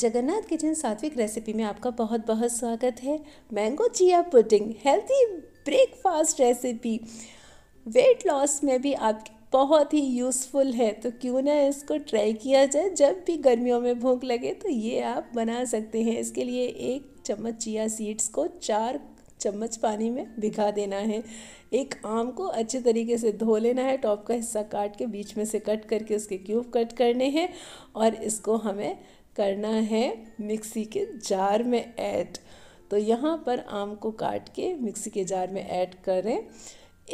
Jagannath kitchen सात्विक recipe में आपका बहुत बहुत स्वागत है mango chia pudding healthy breakfast recipe weight loss में भी आप बहुत ही यूज़फुल है तो क्यों ना इसको ट्राई किया जाए जब भी गर्मियों में भूख लगे तो ये आप बना सकते हैं इसके लिए एक चम्मच चिया सीड्स को चार चम्मच पानी में भिगा देना है एक आम को अच्छे तरीके से धो लेना है टॉप का हिस्सा काट के बीच में से कट करके उसके क्यूब कट करने हैं और इसको हमें करना है मिक्सी के जार में ऐड तो यहाँ पर आम को काट के मिक्सी के जार में ऐड करें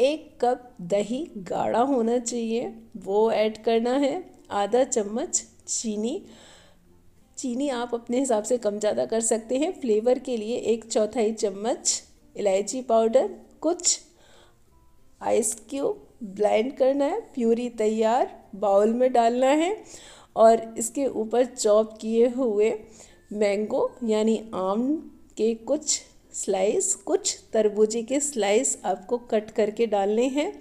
एक कप दही गाढ़ा होना चाहिए वो ऐड करना है आधा चम्मच चीनी चीनी आप अपने हिसाब से कम ज़्यादा कर सकते हैं फ्लेवर के लिए एक चौथाई चम्मच इलायची पाउडर कुछ आइस क्यूब ब्लेंड करना है प्यूरी तैयार बाउल में डालना है और इसके ऊपर चॉप किए हुए मैंगो यानी आम के कुछ स्लाइस कुछ तरबूजे के स्लाइस आपको कट करके डालने हैं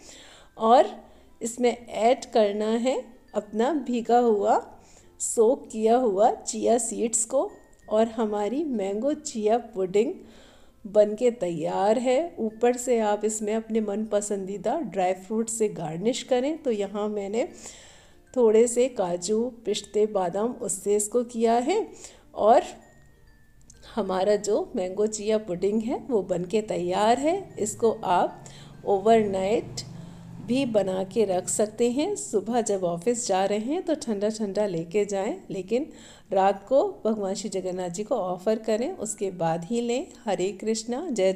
और इसमें ऐड करना है अपना भीगा हुआ सोक किया हुआ चिया सीड्स को और हमारी मैंगो चिया पुडिंग बन के तैयार है ऊपर से आप इसमें अपने मन पसंदीदा ड्राई फ्रूट से गार्निश करें तो यहाँ मैंने थोड़े से काजू पिस्ते बादाम उससे इसको किया है और हमारा जो मैंगो चिया पुडिंग है वो बन के तैयार है इसको आप ओवरनाइट भी बना के रख सकते हैं सुबह जब ऑफिस जा रहे हैं तो ठंडा ठंडा लेके जाएं लेकिन रात को भगवान श्री जगन्नाथ जी को ऑफ़र करें उसके बाद ही लें हरे कृष्णा जय